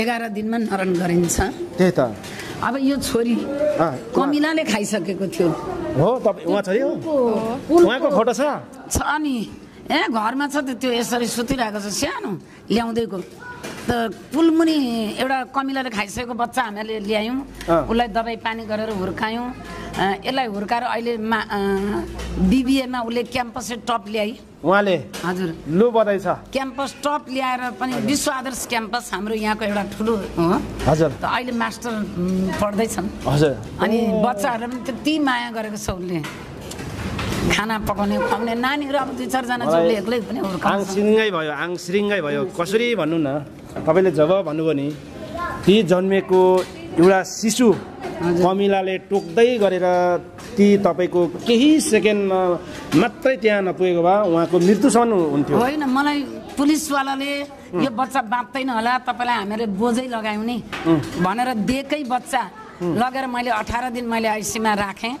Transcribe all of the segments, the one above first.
एघार दिनमा नरन गरिन्छ त्यही त अब यो छोरी कमिलाले खाइसकेको थियो हो छ नि ए घरमा छ त त्यो यसरी सुतिरहेको छ सानो ल्याउँदैको त पुलमुनि एउटा कमिलाले खाइसकेको बच्चा हामीले ल्यायौँ उसलाई दबाई पानी गरेर हुर्कायौँ यसलाई हुर्काएर अहिले मा बिबिएमा उसले क्याम्पस टप ल्याए उहाँले हजुर लो बधाई छ क्याम्पस टप ल्याएर पनि विश्व आदर्श क्याम्पस हाम्रो यहाँको एउटा ठुलो हो हजुर त अहिले मास्टर पढ्दैछन् हजुर अनि बच्चाहरूलाई पनि त्यति माया गरेको छ उसले खाना पकाउने खुवाउने नानीहरू अब दुई चारजना एक्लै पनि आङसिङै भयो सिङ्गै भयो कसरी भन्नु न तपाईँले जब भन्नुभयो नि ती जन्मेको एउटा शिशु कमिलाले टोक्दै गरेर ती तपाईँको केही सेकेन्डमा मात्रै त्यहाँ नपुगेको भए उहाँको मृत्युसम्म हुन्थ्यो होइन मलाई पुलिसवालाले यो बच्चा बाँच्दैन होला तपाईँलाई हामीले बोझै लगायौँ नि भनेर दिएकै बच्चा लगेर मैले अठार दिन मैले आइसीमा राखेँ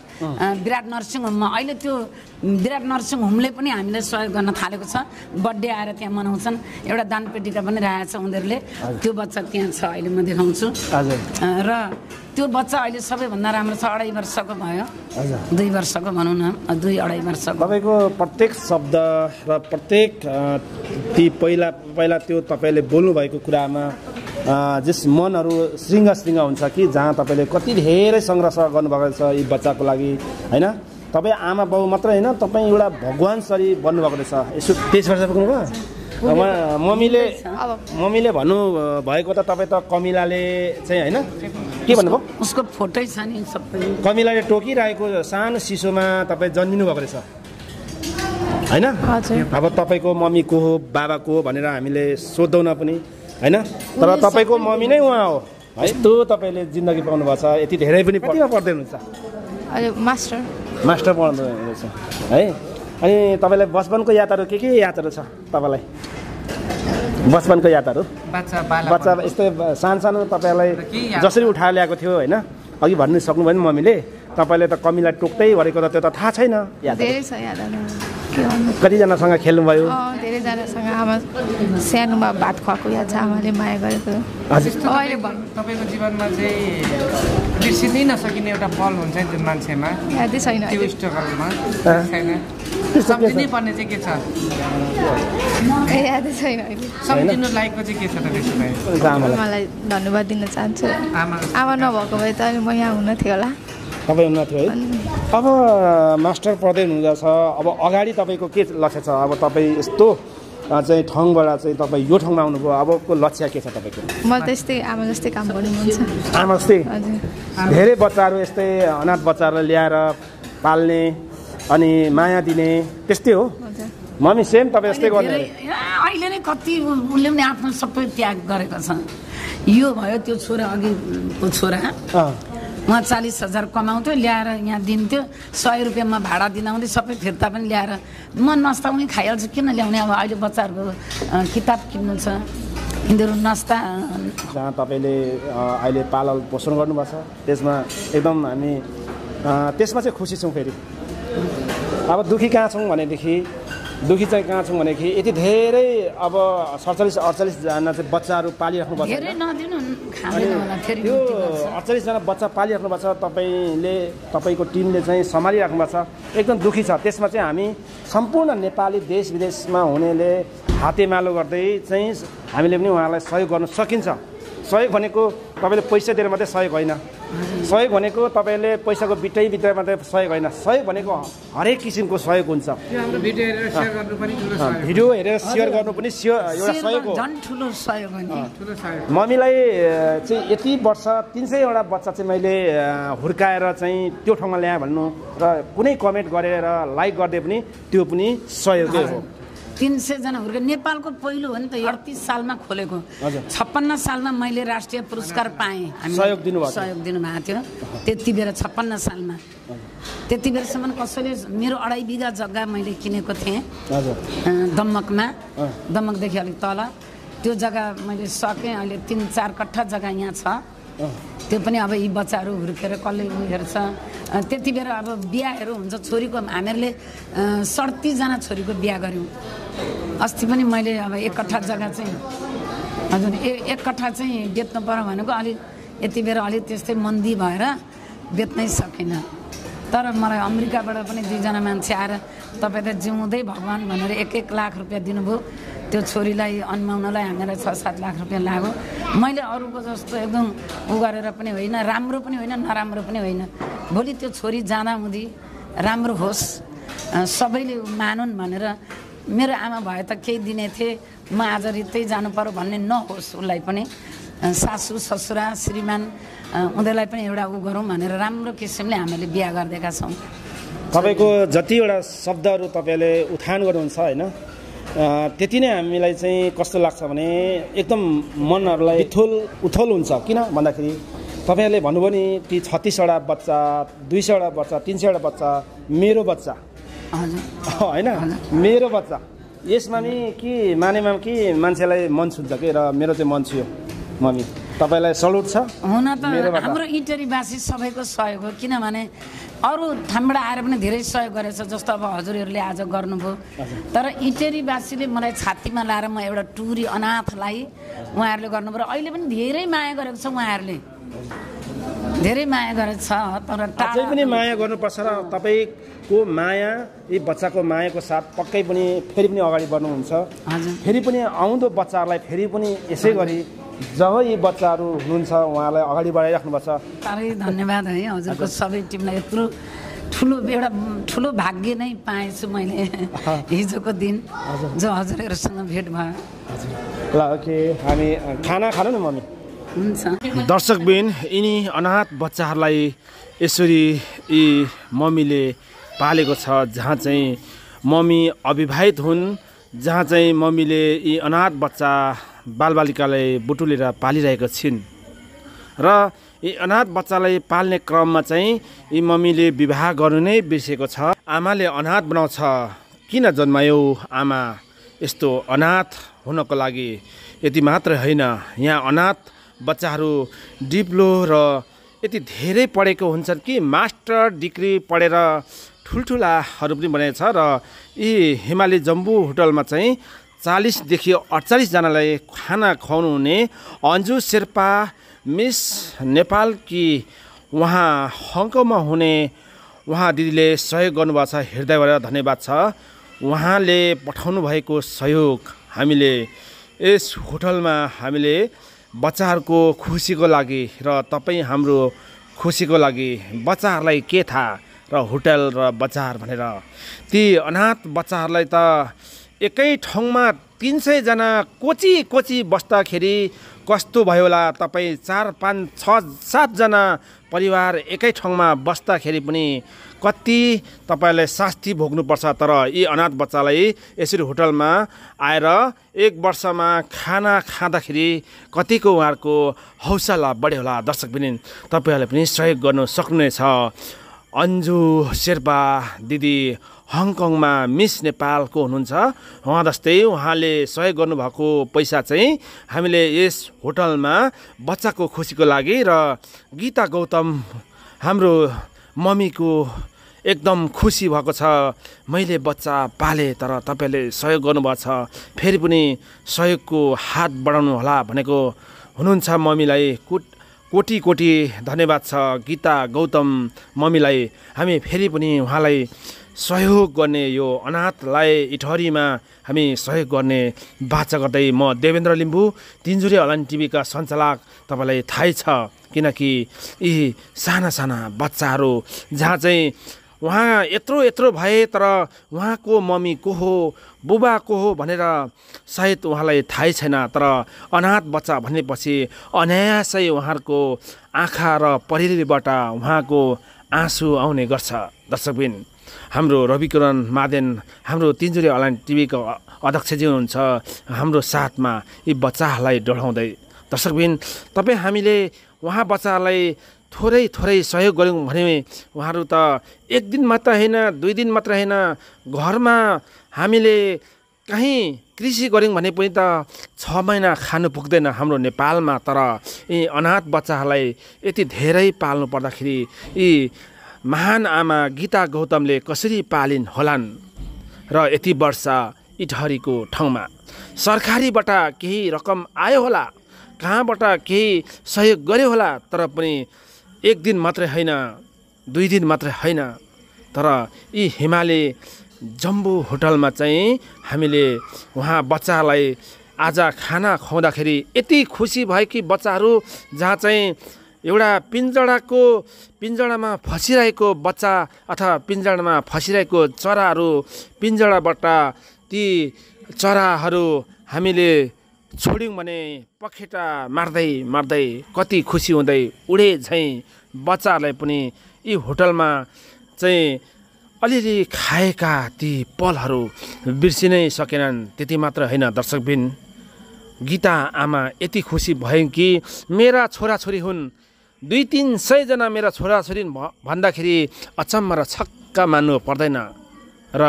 विराट नर्सिङ होममा अहिले त्यो विराट नर्सिङ होमले पनि हामीलाई सहयोग गर्न थालेको छ बर्थडे आएर त्यहाँ मनाउँछन् एउटा दानपेटिका पनि राखेको छ उनीहरूले त्यो बच्चा त्यहाँ छ अहिले म देखाउँछु र त्यो बच्चा अहिले सबैभन्दा राम्रो छ अढाई वर्षको भयो दुई वर्षको भनौँ न दुई अढाई वर्षको तपाईँको प्रत्येक शब्द र प्रत्येक ती पहिला पहिला त्यो तपाईँले बोल्नुभएको कुरामा जस मनहरू शृङ्ग शृङ्ग हुन्छ कि जहाँ तपाईँले कति धेरै सङ्घर्ष गर्नुभएको छ यी बच्चाको लागि होइन तपाईँ आमा बाउ मात्रै होइन तपाईँ एउटा भगवान् सरी बन्नुभएको रहेछ यसो तेइस वर्ष पुग्नुभयो मम्मीले मम्मीले भन्नु भएको त तपाईँ त कमिलाले चाहिँ होइन के भन्नुभयो उसको फोटै छ नि सबै कमिलाले टोकिरहेको सानो सिसोमा तपाईँ जन्मिनु भएको रहेछ होइन अब तपाईँको मम्मी को हो बाबा को हो भनेर हामीले सोध्दैनौँ पनि होइन तर तपाईँको मम्मी नै उहाँ हो यस्तो तपाईँले जिन्दगी पाउनुभएको छ यति धेरै पनि कतिमा पढ्दै हुनुहुन्छ मास्टर मास्टर पढ्दै हुनुहुन्छ है अनि तपाईँलाई बचपनको यादहरू के के यादहरू छ तपाईँलाई बचपनको यादहरू बच्चा यस्तै सानो सानो तपाईँलाई जसरी उठाएर ल्याएको थियो होइन अघि भन्नु सक्नुभयो नि मम्मीले तपाईँले त कमीलाई टोक्दै गरेको त त्यो त थाहा छैन धेरै छ कतिजनासँग खेल्नुभयो धेरैजनासँग आमा सानोमा भात खुवाएको या छ आमाले माया गरेको तपाईँको जीवनमा चाहिँ बिर्सिनै नसकिने एउटा पल हुन्छ नि जुन मान्छेमा यादै छैन त्यो स्ट्रगलमा छैन सम्झिनै पर्ने चाहिँ के छ यादै छैन सम्झिनु लायकको चाहिँ के छ तपाईँको मलाई धन्यवाद दिन चाहन्छु आमा नभएको भए त म यहाँ हुन थियो होला तपाईँ हुनुहुन्थ्यो थियो है अब मास्टर पढ्दै रहेछ अब अगाडि तपाईँको के लक्ष्य छ अब तपाईँ यस्तो चाहिँ ठाउँबाट चाहिँ तपाईँ यो ठाउँमा आउनुभयो अबको लक्ष्य के छ तपाईँको त्यस्तै आमा जस्तै काम गर्नु आमा जस्तै धेरै बच्चाहरू यस्तै अनाथ बच्चाहरू ल्याएर पाल्ने अनि माया दिने त्यस्तै हो मम्मी सेम तपाईँ यस्तै गर्नु अहिले नै कति उसले पनि आफ्नो सबै त्याग गरेको छ यो भयो त्यो छोरा अघिको छोरा उहाँ चालिस हजार कमाउँथ्यो ल्याएर यहाँ दिन्थ्यो सय रुपियाँमा भाडा दिनाउँदै सबै फिर्ता पनि ल्याएर म नस्ताउने खाइहाल्छु किन ल्याउने अब अहिले बच्चाहरूको किताब किन्नु छ यिनीहरू नस्ता जहाँ तपाईँले अहिले पालन पोषण गर्नुभएको छ त्यसमा एकदम हामी त्यसमा चाहिँ खुसी छौँ फेरि अब दुःखी कहाँ छौँ भनेदेखि दुखी चाहिँ कहाँ छौँ भनेदेखि यति धेरै अब सडचालिस अडचालिसजना चाहिँ बच्चाहरू पालिराख्नु पर्छ त्यो अडचालिसजना बच्चा पालिराख्नु पर्छ तपाईँले तपाईँको टिमले चाहिँ सम्हालिराख्नु पर्छ एकदम दुखी छ त्यसमा चाहिँ हामी सम्पूर्ण नेपाली देश विदेशमा हुनेले हातेमालो गर्दै चाहिँ हामीले पनि उहाँलाई सहयोग गर्न सकिन्छ सहयोग भनेको तपाईँले पैसा दिएर मात्रै सहयोग होइन सहयोग भनेको तपाईँले पैसाको बिटै बिटेर मात्रै सहयोग होइन सहयोग भनेको हरेक किसिमको सहयोग हुन्छ भिडियो हेरेर सेयर गर्नु पनि एउटा सहयोग हो मम्मीलाई चाहिँ यति वर्ष तिन सयवटा बच्चा चाहिँ मैले हुर्काएर चाहिँ त्यो ठाउँमा ल्याएँ भन्नु र कुनै कमेन्ट गरेर लाइक गरिदिए पनि त्यो पनि सहयोगै हो तिन सयजना हुर्के नेपालको पहिलो हो नि त अडतिस सालमा खोलेको छप्पन्न सालमा मैले राष्ट्रिय पुरस्कार पाएँ सहयोग दिनुभएको थियो त्यति बेला छप्पन्न सालमा त्यति बेलासम्म कसैले मेरो अढाई बिघा जग्गा मैले किनेको थिएँ दमकमा दमकदेखि अलिक तल त्यो जग्गा मैले सकेँ अहिले तिन चार कट्ठा जग्गा यहाँ छ त्यो पनि अब यी बच्चाहरू हुर्केर कसले उयो हेर्छ त्यति बेला अब बिहाहरू हुन्छ छोरीको हामीहरूले सडतिसजना छोरीको बिहा गऱ्यौँ अस्ति पनि मैले अब एक कट्ठा जग्गा चाहिँ हजुर ए एक कट्ठा चाहिँ बेच्नु पर्यो भनेको अलिक यति बेर अलिक त्यस्तै मन्दी भएर बेच्नै सकिनँ तर मलाई अमेरिकाबाट पनि दुईजना मान्छे आएर तपाईँ त जिउँदै भगवान् भनेर एक एक लाख रुपियाँ दिनुभयो त्यो छोरीलाई अन्माउनलाई हामीलाई छ सात लाख रुपियाँ लाग्यो मैले अरूको जस्तो एकदम उ गरेर पनि होइन राम्रो पनि होइन नराम्रो पनि होइन भोलि त्यो छोरी जाँदा हुँदी राम्रो होस् सबैले मानुन् भनेर मेरो आमा भए त केही दिने थिए म आज रित्तै जानु पर्यो भन्ने नहोस् उसलाई पनि सासु ससुरा श्रीमान उनीहरूलाई पनि एउटा ऊ गरौँ भनेर राम्रो किसिमले हामीले बिहा गरिदिएका छौँ तपाईँको जतिवटा शब्दहरू तपाईँले उत्थान गर्नुहुन्छ होइन त्यति नै हामीलाई चाहिँ कस्तो लाग्छ भने एकदम मनहरूलाई उथोल उथोल हुन्छ किन भन्दाखेरि तपाईँहरूले भन्नुभयो नि ती छत्तिसवटा बच्चा दुई सयवटा बच्चा तिन सयवटा बच्चा मेरो बच्चा होइन मेरो बच्चा यसमा नि कि मानेमा कि मान्छेलाई मन छुन्छ कि र मेरो चाहिँ मन छुयो मम्मी तपाईँलाई सल्युट छ हुन त हाम्रो इटरीवासी सबैको सहयोग हो किनभने अरू ठाउँबाट आएर पनि धेरै सहयोग गरेछ जस्तो अब हजुरहरूले आज गर्नुभयो तर इटरीवासीले मलाई छातीमा लाएर म एउटा टुरी अनाथलाई उहाँहरूले गर्नुभयो अहिले पनि धेरै माया गरेको छ उहाँहरूले धेरै माया गरेछ तर अझै पनि माया गर्नुपर्छ र तपाईँको माया यी बच्चाको मायाको साथ पक्कै पनि फेरि पनि अगाडि बढ्नुहुन्छ फेरि पनि आउँदो बच्चाहरूलाई फेरि पनि यसै गरी जब यी बच्चाहरू हुनुहुन्छ उहाँलाई अगाडि बढाइराख्नुपर्छ साह्रै धन्यवाद है हजुरको सबै टिमलाई यत्रो ठुलो एउटा ठुलो भाग्य नै पाएछु मैले हिजोको दिन जो हजुरहरूसँग भेट भयो ल ओके हामी खाना खानु न मम्मी हुन्छ दर्शकबिन यिनी अनाथ बच्चाहरूलाई यसरी यी मम्मीले पालेको छ जहाँ चाहिँ मम्मी अविवाहित हुन् जहाँ चाहिँ मम्मीले यी अनाथ बच्चा बालबालिकालाई बुटुलेर पालिरहेको छिन् र यी अनाथ बच्चालाई पाल्ने क्रममा चाहिँ यी मम्मीले विवाह गर्नु नै बिर्सेको छ आमाले अनाथ बनाउँछ किन जन्मायो आमा यस्तो अनाथ हुनको लागि यति मात्र होइन यहाँ अनाथ बच्चाहरू डिप्लो र यति धेरै पढेको हुन्छन् कि मास्टर डिग्री पढेर ठुल्ठुलाहरू पनि बनाएको छ र यी हिमाली जम्बु होटलमा चाहिँ चालिसदेखि अडचालिसजनालाई खाना खुवाउनु हुने अन्जु शेर्पा मिस नेपाल कि उहाँ हङकङमा हुने उहाँ दिदीले सहयोग गर्नुभएको छ हृदय हृदयबाट धन्यवाद छ उहाँले पठाउनु भएको सहयोग हामीले यस होटलमा हामीले बच्चाहरूको खुसीको लागि र तपाईँ हाम्रो खुसीको लागि बच्चाहरूलाई के थाहा र होटल र बच्चाहरू भनेर ती अनाथ बच्चाहरूलाई त एकै ठाउँमा तिन सयजना कोची कोची बस्दाखेरि कस्तो भयो होला तपाईँ चार पाँच छ सातजना परिवार एकै ठाउँमा बस्दाखेरि पनि कति तपाईँलाई शास्ति भोग्नुपर्छ तर यी अनाथ बच्चालाई यसरी होटलमा आएर एक वर्षमा खाना खाँदाखेरि कतिको उहाँहरूको हौसला बढ्यो होला दर्शक पनि तपाईँहरूले पनि सहयोग गर्नु सक्नुहुनेछ अन्जु शेर्पा दिदी हङकङमा मिस नेपालको हुनुहुन्छ उहाँ जस्तै उहाँले सहयोग गर्नुभएको पैसा चाहिँ हामीले यस होटलमा बच्चाको खुसीको लागि र गीता गौतम हाम्रो मम्मीको एकदम खुसी भएको छ मैले बच्चा पाले तर तपाईँले सहयोग गर्नुभएको छ फेरि पनि सहयोगको हात बढाउनु होला भनेको हुनुहुन्छ मम्मीलाई कुट कोटी कोटि धन्यवाद छ गीता गौतम मम्मीलाई हामी फेरि पनि उहाँलाई सहयोग गर्ने यो अनाथलाई इटहरीमा हामी सहयोग गर्ने बाचा गर्दै म देवेन्द्र लिम्बू तिनजुरे अलाइन टिभीका सञ्चालक तपाईँलाई थाहै छ किनकि यी साना साना बच्चाहरू जहाँ चाहिँ उहाँ यत्रो यत्रो भए तर उहाँको मम्मी को हो बुबा को हो भनेर सायद उहाँलाई थाहै छैन तर अनाथ बच्चा भनेपछि अनायासै उहाँहरूको आँखा र परिलीबाट उहाँको आँसु आउने गर्छ दर्शकबिन हाम्रो रविकरण मादेन हाम्रो तिनजुरी अनलाइन टिभीको अध्यक्षजी हुनुहुन्छ हाम्रो साथमा यी बच्चाहरूलाई डढाउँदै दर्शकबिन तपाईँ हामीले उहाँ बच्चाहरूलाई थोरै थोरै सहयोग गऱ्यौँ भने उहाँहरू त एक दिन मात्र होइन दुई दिन मात्र होइन घरमा हामीले कहीँ कृषि गऱ्यौँ भने पनि त छ महिना खानु पुग्दैन हाम्रो नेपालमा तर यी अनाथ बच्चाहरूलाई यति धेरै पाल्नु पर्दाखेरि यी महान आमा गीता गौतमले कसरी पालिन् होलान् र यति वर्ष इटहरीको ठाउँमा सरकारीबाट केही रकम आयो होला कहाँबाट केही सहयोग गर्यो होला तर पनि एक दिन मात्रै होइन दुई दिन मात्रै होइन तर यी हिमाले जम्बु होटलमा चाहिँ हामीले उहाँ बच्चालाई आज खाना खुवाउँदाखेरि यति खुसी भयो कि बच्चाहरू जहाँ चाहिँ एउटा पिन्जडाको पिन्जडामा फसिरहेको बच्चा अथवा पिन्जडामा फसिरहेको चराहरू पिन्जडाबाट ती चराहरू हामीले छोड्यौँ भने पखेटा मार्दै मार्दै कति खुसी हुँदै उडे झैँ बच्चाहरूलाई पनि यी होटलमा चाहिँ अलिअलि खाएका ती पलहरू बिर्सिनै सकेनन् त्यति मात्र होइन दर्शकबिन गीता आमा यति खुसी भयौँ कि मेरा छोराछोरी हुन् दुई तिन सयजना मेरा छोराछोरी भन्दाखेरि अचम्म र छक्का मान्नु पर्दैन र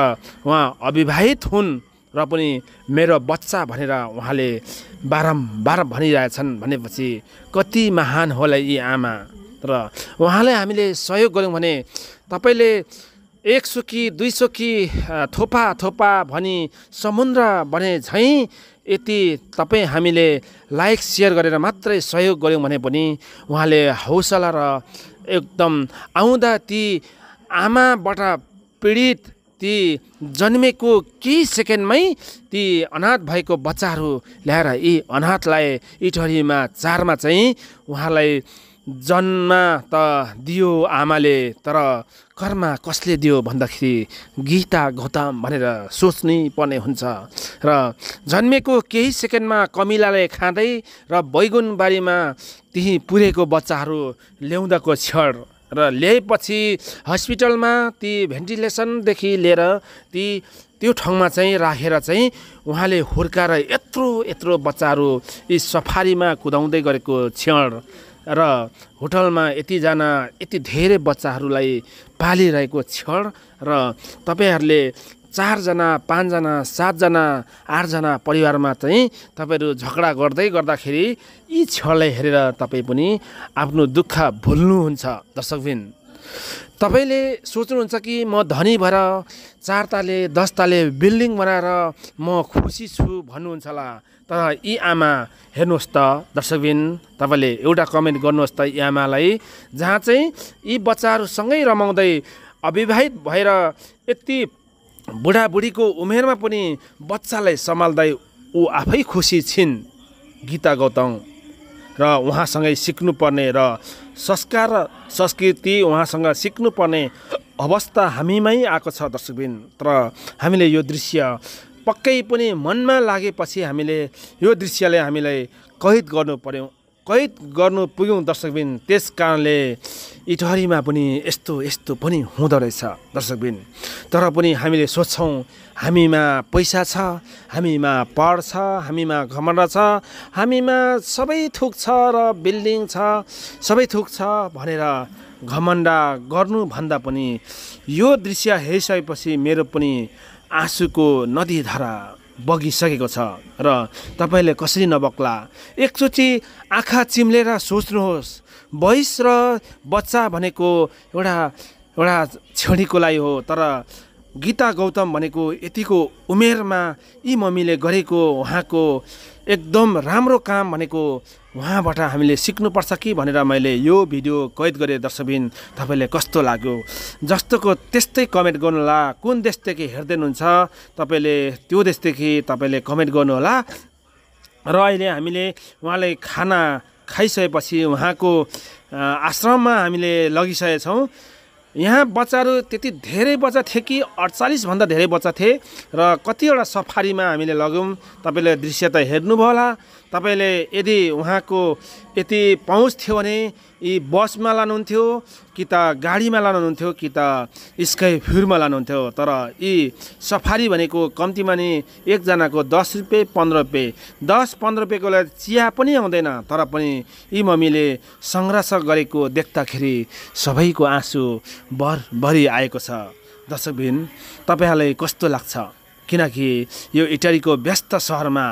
उहाँ अविवाहित हुन् र पनि मेरो बच्चा भनेर उहाँले बारम्बार भनिरहेछन् भनेपछि कति महान होला यी आमा र उहाँलाई हामीले सहयोग गऱ्यौँ भने तपाईँले एक सुकी दुई सुकी थोपा थोपा भनी समुद्र भने झैँ यति तपाईँ हामीले लाइक सेयर गरेर मात्रै सहयोग गऱ्यौँ भने पनि उहाँले हौसला र एकदम आउँदा ती आमाबाट पीडित ती जन्मेको केही सेकेन्डमै ती अनाथ भएको बच्चाहरू ल्याएर यी अनाथलाई इटहरीमा चारमा चाहिँ उहाँलाई जन्म त दियो आमाले तर कर्म कसले दियो भन्दाखेरि गीता गौतम भनेर सोच्नै पर्ने हुन्छ र जन्मेको केही सेकेन्डमा कमिलाले खाँदै र बैगुनबारीमा त्यहीँ पुरेको बच्चाहरू ल्याउँदाको क्षण र ल्याएपछि हस्पिटलमा ती भेन्टिलेसनदेखि लिएर ती त्यो ठाउँमा चाहिँ राखेर चाहिँ उहाँले हुर्काएर यत्रो यत्रो बच्चाहरू यी सफारीमा कुदाउँदै गरेको क्षण र होटलमा यतिजना यति धेरै बच्चाहरूलाई पालिरहेको क्षण र तपाईँहरूले चारजना पाँचजना सातजना आठजना परिवारमा चाहिँ तपाईँहरू झगडा गर्दै गर्दाखेरि यी क्षणलाई हेरेर तपाईँ पनि आफ्नो दुःख भुल्नुहुन्छ दर्शकबिन तपाईँले सोच्नुहुन्छ कि म धनी भएर चार ताले दस ताले बिल्डिङ बनाएर म खुसी छु भन्नुहुन्छ होला तर यी आमा हेर्नुहोस् त दर्शकबिन तपाईँले एउटा कमेन्ट गर्नुहोस् त यी आमालाई जहाँ चाहिँ यी बच्चाहरूसँगै रमाउँदै अविवाहित भएर यति बुढाबुढीको उमेरमा पनि बच्चालाई सम्हाल्दै ऊ आफै खुसी छिन् गीता गौतम र उहाँसँगै सिक्नुपर्ने र संस्कार र संस्कृति उहाँसँग सिक्नुपर्ने अवस्था हामीमै आएको छ दर्शकबिन तर हामीले यो दृश्य पक्कै पनि मनमा लागेपछि हामीले यो दृश्यले हामीलाई कैद गर्नु पर्यो कैद गर्नु पुग्यौँ दर्शकबिन त्यस कारणले इटहरीमा पनि यस्तो यस्तो पनि हुँदो रहेछ दर्शकबिन तर पनि हामीले सोध्छौँ हामीमा पैसा छ हामीमा पढ छ हामीमा घमण्ड छ हामीमा सबै थुक छ र बिल्डिङ छ सबै थुक छ भनेर घमण्ड गर्नुभन्दा पनि यो दृश्य हेरिसकेपछि मेरो पनि आँसुको नदीधारा बगिसकेको छ र तपाईँले कसरी नबक्ला एकचोटि आँखा चिम्लेर सोच्नुहोस् भैँस र बच्चा भनेको एउटा एउटा छेडीको लागि हो तर गीता गौतम भनेको यतिको उमेरमा यी मम्मीले गरेको उहाँको एकदम राम्रो काम भनेको उहाँबाट हामीले सिक्नुपर्छ कि भनेर मैले यो भिडियो कैद गरेँ दर्शबिन तपाईँले कस्तो लाग्यो जस्तोको त्यस्तै कमेन्ट गर्नुहोला कुन देशदेखि हेर्दैन हुन्छ तपाईँले त्यो देशदेखि तपाईँले कमेन्ट गर्नुहोला र अहिले हामीले उहाँलाई खाना खाइसकेपछि उहाँको आश्रममा हामीले लगिसकेछौँ यहाँ बच्चाहरू त्यति धेरै बच्चा थिए कि अडचालिसभन्दा धेरै बच्चा थिए र कतिवटा सफारीमा हामीले लग्यौँ तपाईँले दृश्य त हेर्नुभयो होला तपाईँले यदि उहाँको यति पहुँच थियो भने यी बसमा लानुहुन्थ्यो कि त गाडीमा लानुहुन्थ्यो कि त स्काई फ्युरमा लानुहुन्थ्यो तर यी सफारी भनेको कम्तीमा नि एकजनाको दस रुपियाँ पन्ध्र रुपियाँ दस पन्ध्र लागि चिया पनि आउँदैन तर पनि यी मम्मीले सङ्घर्ष गरेको देख्दाखेरि सबैको आँसु भरभरि आएको छ दर्शकबिन तपाईँहरूलाई कस्तो लाग्छ किनकि यो इटालीको व्यस्त सहरमा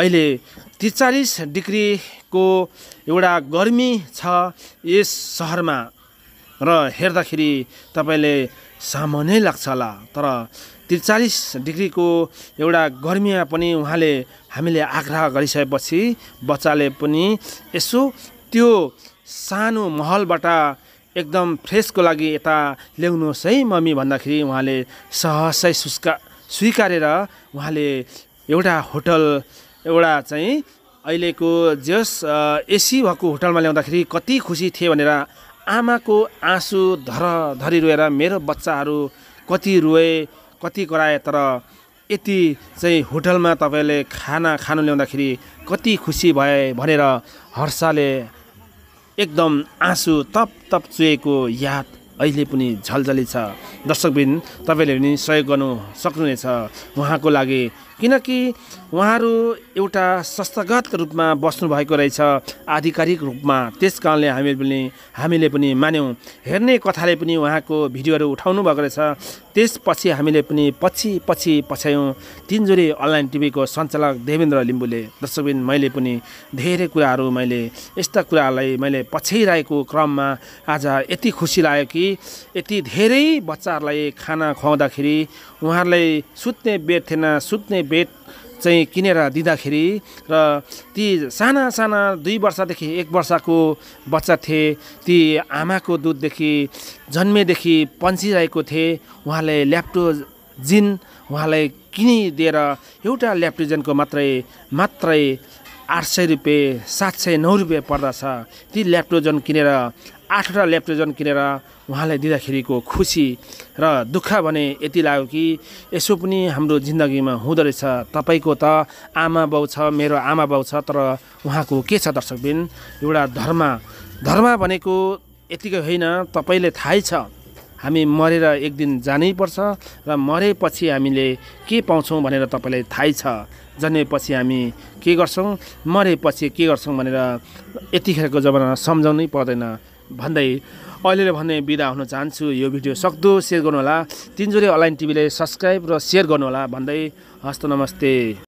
अहिले त्रिचालिस डिग्रीको एउटा गर्मी छ यस सहरमा र हेर्दाखेरि तपाईँले सामान्य लाग्छ होला तर त्रिचालिस डिग्रीको एउटा गर्मीमा पनि उहाँले हामीले आग्रह गरिसकेपछि बच्चाले पनि यसो त्यो सानो महलबाट एकदम फ्रेसको लागि यता ल्याउनुहोस् है मम्मी भन्दाखेरि उहाँले सहसै सुस्का स्वीकारेर उहाँले एउटा होटल एउटा चाहिँ अहिलेको जस एसी भएको होटलमा ल्याउँदाखेरि कति खुसी थिए भनेर आमाको आँसु धरधरी रोएर मेरो बच्चाहरू कति रोए कति कराए तर यति चाहिँ होटलमा तपाईँले खाना खानु ल्याउँदाखेरि कति खुसी भए भनेर हर्षाले एकदम आँसु तप तप चुहेको याद अहिले पनि झलझली छ दर्शकबिन तपाईँले पनि सहयोग गर्नु सक्नुहुनेछ उहाँको लागि किनकि उहाँहरू एउटा संस्थागत रूपमा बस्नुभएको रहेछ आधिकारिक रूपमा त्यस कारणले हामी पनि हामीले पनि मान्यौँ हेर्ने कथाले पनि उहाँको भिडियोहरू उठाउनु भएको रहेछ त्यसपछि हामीले पनि पछि पछि पछ्यायौँ तिनजोरी अनलाइन टिभीको सञ्चालक देवेन्द्र लिम्बूले दर्शकबिन मैले पनि धेरै कुराहरू मैले यस्ता कुराहरूलाई मैले पछ्याइरहेको क्रममा आज यति खुसी लाग्यो कि यति धेरै बच्चाहरूलाई खाना खुवाउँदाखेरि उहाँहरूलाई सुत्ने बेड थिएन सुत्ने बेड चाहिँ किनेर दिँदाखेरि र ती साना साना दुई वर्षदेखि एक वर्षको बच्चा थिए ती आमाको दुधदेखि जन्मेदेखि पन्सिरहेको थिए उहाँले ल्याप्टोजिन उहाँलाई किनिदिएर एउटा ल्याप्टोजेनको मात्रै मात्रै आठ सय रुपियाँ सात सय नौ रुपियाँ पर्दछ ती ल्याप्टोजन किनेर आठवटा लेप्टोजन किनेर उहाँलाई दिँदाखेरिको खुसी र दुःख भने यति लाग्यो कि यसो पनि हाम्रो जिन्दगीमा हुँदो रहेछ तपाईँको त आमा बाउ छ मेरो आमा बाउ छ तर उहाँको के छ दर्शकबिन एउटा धर्म धर्म भनेको यतिकै होइन तपाईँले थाहै छ हामी मरेर एक दिन जानै पर्छ र मरेपछि हामीले के पाउँछौँ भनेर तपाईँलाई थाहै छ जन्मेपछि हामी के गर्छौँ मरेपछि के गर्छौँ भनेर यतिखेरको जमानामा सम्झाउनै पर्दैन भन्दै अहिले भन्ने बिदा हुन चाहन्छु यो भिडियो सक्दो सेयर गर्नुहोला तिनजोरी अनलाइन टिभीले सब्सक्राइब र सेयर गर्नुहोला भन्दै हस्त नमस्ते